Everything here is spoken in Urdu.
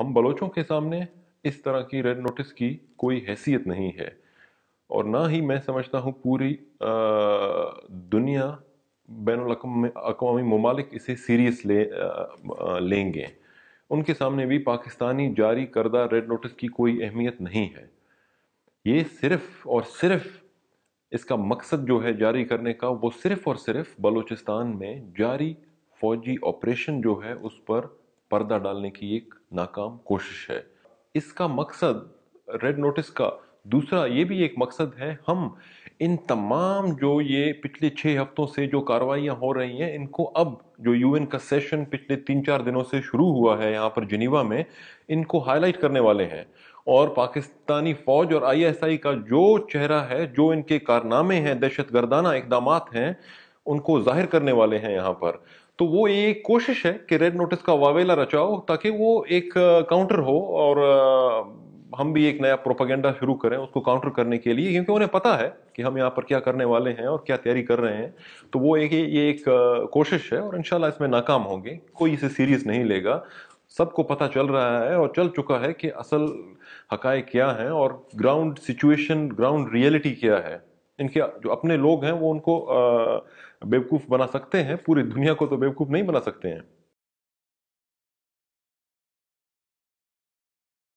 ہم بلوچوں کے سامنے اس طرح کی ریڈ نوٹس کی کوئی حیثیت نہیں ہے اور نہ ہی میں سمجھتا ہوں پوری دنیا بین الاقوامی ممالک اسے سیریس لے لیں گے ان کے سامنے بھی پاکستانی جاری کردہ ریڈ نوٹس کی کوئی اہمیت نہیں ہے یہ صرف اور صرف اس کا مقصد جو ہے جاری کرنے کا وہ صرف اور صرف بلوچستان میں جاری فوجی آپریشن جو ہے اس پر پردہ ڈالنے کی ایک ناکام کوشش ہے اس کا کا مقصد مقصد ریڈ نوٹس دوسرا یہ بھی ایک ہے ہم ان تمام جو جو یہ پچھلے ہفتوں سے کاروائیاں ہو رہی ہیں ان کو اب جو یو این کا سیشن پچھلے تین چار دنوں سے شروع ہوا ہے یہاں پر جنیوا میں ان کو ہائی لائٹ کرنے والے ہیں اور پاکستانی فوج اور آئی ایس آئی کا جو چہرہ ہے جو ان کے کارنامے ہیں دہشت گردانہ اقدامات ہیں ان کو ظاہر کرنے والے ہیں یہاں پر تو وہ ایک کوشش ہے کہ ریڈ نوٹس کا واویلا رچاؤ تاکہ وہ ایک کاؤنٹر ہو اور ہم بھی ایک نیا پروپاگینڈا شروع کریں اس کو کاؤنٹر کرنے کے لیے کیونکہ انہیں پتا ہے کہ ہم یہاں پر کیا کرنے والے ہیں اور کیا تیاری کر رہے ہیں تو وہ یہ ایک کوشش ہے اور انشاءاللہ اس میں ناکام ہوں گے کوئی اسے سیریس نہیں لے گا سب کو پتہ چل رہا ہے اور چل چکا ہے کہ اصل حقائق کیا ہیں اور گراؤنڈ سچویشن گراؤنڈ ریئلٹی کیا ہے ان کے جو اپنے لوگ ہیں وہ ان کو بیوقوف بنا سکتے ہیں پوری دنیا کو تو بیوقوف نہیں بنا سکتے ہیں